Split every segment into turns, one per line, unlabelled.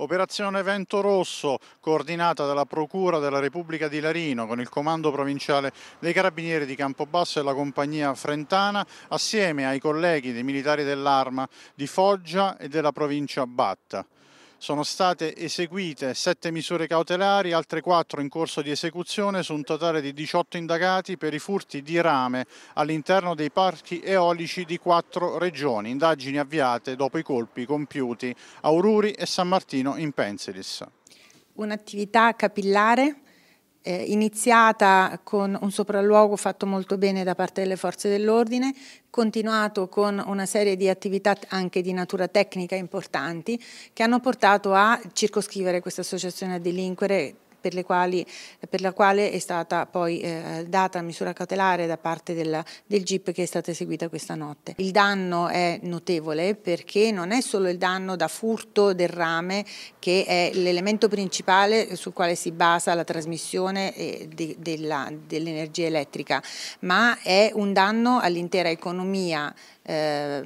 Operazione Vento Rosso, coordinata dalla Procura della Repubblica di Larino con il Comando Provinciale dei Carabinieri di Campobasso e la Compagnia Frentana, assieme ai colleghi dei militari dell'Arma di Foggia e della provincia Batta. Sono state eseguite 7 misure cautelari, altre 4 in corso di esecuzione su un totale di 18 indagati per i furti di rame all'interno dei parchi eolici di 4 regioni, indagini avviate dopo i colpi compiuti a Ururi e San Martino in Pensilis.
Un'attività capillare eh, iniziata con un sopralluogo fatto molto bene da parte delle forze dell'ordine, continuato con una serie di attività anche di natura tecnica importanti che hanno portato a circoscrivere questa associazione a delinquere per, quali, per, la quale è stata poi eh, data misura cautelare da parte della, del GIP che è stata eseguita questa notte. Il danno è notevole perché non è solo il danno da furto del rame che è l'elemento principale sul quale si basa la trasmissione eh, dell'energia dell elettrica, ma è un danno all'intera economia eh,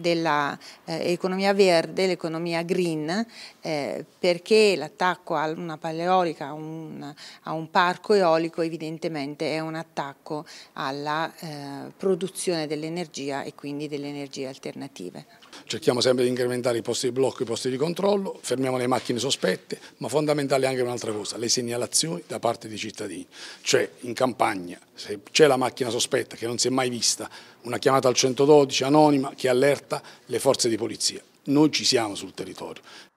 dell'economia eh, verde, l'economia green, eh, perché l'attacco a una paleolica, a un, a un, parco eolico evidentemente è un attacco alla eh, produzione dell'energia e quindi delle energie alternative.
Cerchiamo sempre di incrementare i posti di blocco, i posti di controllo, fermiamo le macchine sospette, ma fondamentale è anche un'altra cosa, le segnalazioni da parte dei cittadini, cioè in campagna se c'è la macchina sospetta che non si è mai vista, una chiamata al 112 anonima che allerta le forze di polizia. Noi ci
siamo sul territorio.